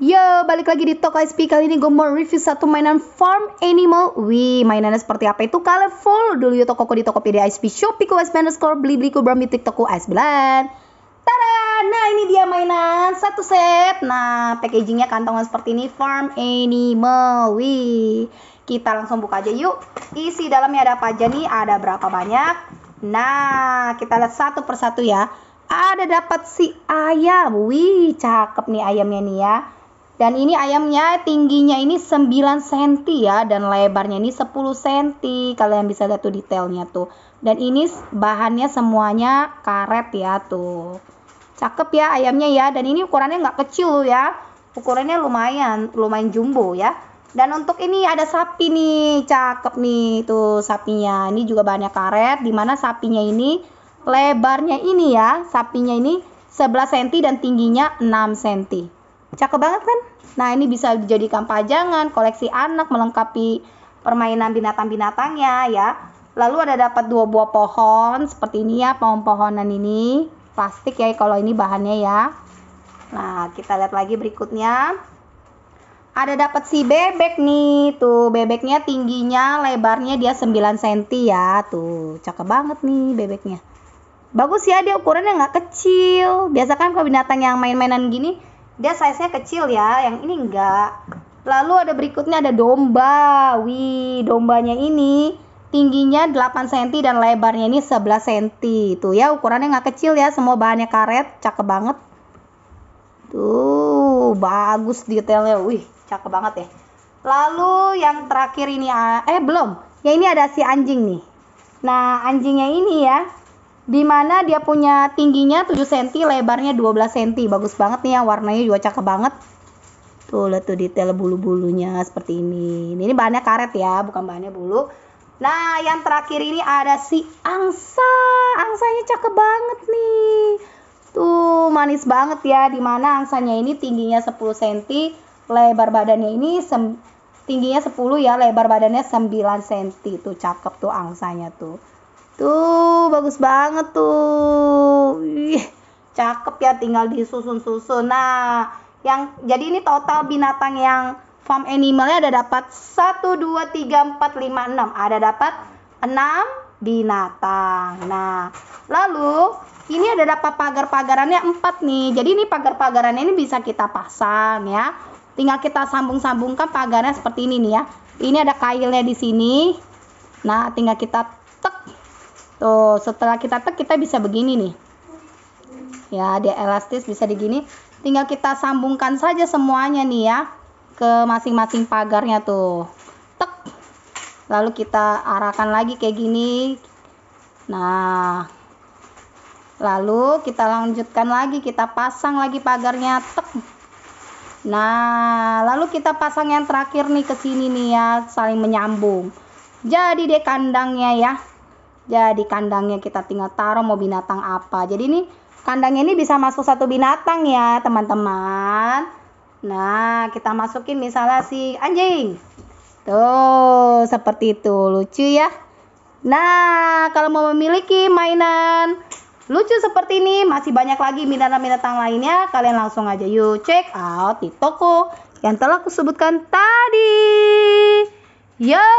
Yo, balik lagi di Toko SP Kali ini gue mau review satu mainan farm animal Wih, mainannya seperti apa itu? Kalian follow dulu ya toko di Tokopedia SP ku SP underscore ku Brami TikTokku Blend. Tada! Nah, ini dia mainan satu set Nah, packagingnya kantongan seperti ini Farm animal Wih, kita langsung buka aja yuk Isi dalamnya ada apa aja nih? Ada berapa banyak? Nah, kita lihat satu persatu ya ada dapat si ayam. Wih, cakep nih ayamnya nih ya. Dan ini ayamnya tingginya ini 9 cm ya dan lebarnya ini 10 cm. Kalian bisa lihat tuh detailnya tuh. Dan ini bahannya semuanya karet ya tuh. Cakep ya ayamnya ya dan ini ukurannya nggak kecil ya. Ukurannya lumayan lumayan jumbo ya. Dan untuk ini ada sapi nih, cakep nih tuh sapinya. Ini juga bahannya karet dimana sapinya ini lebarnya ini ya, sapinya ini 11 cm dan tingginya 6 cm. Cakep banget kan? Nah, ini bisa dijadikan pajangan, koleksi anak, melengkapi permainan binatang-binatangnya ya. Lalu ada dapat dua buah pohon seperti ini ya, pohon-pohonan ini. Plastik ya kalau ini bahannya ya. Nah, kita lihat lagi berikutnya. Ada dapat si bebek nih. Tuh, bebeknya tingginya, lebarnya dia 9 cm ya. Tuh, cakep banget nih bebeknya. Bagus ya dia ukurannya nggak kecil. Biasa kan kalau binatang yang main-mainan gini dia size-nya kecil ya yang ini enggak lalu ada berikutnya ada domba wih dombanya ini tingginya 8 cm dan lebarnya ini 11 cm tuh ya ukurannya nggak kecil ya semua bahannya karet cakep banget tuh bagus detailnya wih cakep banget ya lalu yang terakhir ini ah, eh belum ya ini ada si anjing nih nah anjingnya ini ya di mana dia punya tingginya 7 cm, lebarnya 12 cm. Bagus banget nih ya, warnanya juga cakep banget. Tuh, lihat tuh detail bulu-bulunya seperti ini. Ini bahannya karet ya, bukan bahannya bulu. Nah, yang terakhir ini ada si angsa. Angsanya cakep banget nih. Tuh, manis banget ya. di mana angsanya ini tingginya 10 cm, lebar badannya ini tingginya 10 ya, lebar badannya 9 cm. Tuh, cakep tuh angsanya tuh. Tuh, bagus banget tuh. Ih, cakep ya tinggal disusun-susun. Nah, yang jadi ini total binatang yang farm animalnya ada dapat 1 2 3 4 5 6. Ada dapat 6 binatang. Nah, lalu ini ada dapat pagar-pagarannya 4 nih. Jadi ini pagar-pagarannya ini bisa kita pasang ya. Tinggal kita sambung-sambungkan pagarnya seperti ini nih ya. Ini ada kailnya di sini. Nah, tinggal kita Tuh, setelah kita tek kita bisa begini nih. Ya, dia elastis bisa digini. Tinggal kita sambungkan saja semuanya nih ya ke masing-masing pagarnya tuh. Tek. Lalu kita arahkan lagi kayak gini. Nah, lalu kita lanjutkan lagi kita pasang lagi pagarnya tek. Nah, lalu kita pasang yang terakhir nih ke sini nih ya, saling menyambung. Jadi deh kandangnya ya. Jadi ya, kandangnya kita tinggal taruh mau binatang apa. Jadi ini kandang ini bisa masuk satu binatang ya teman-teman. Nah kita masukin misalnya si anjing. Tuh seperti itu lucu ya. Nah kalau mau memiliki mainan lucu seperti ini masih banyak lagi binatang-binatang lainnya. Kalian langsung aja yuk check out di toko yang telah aku sebutkan tadi. Yo.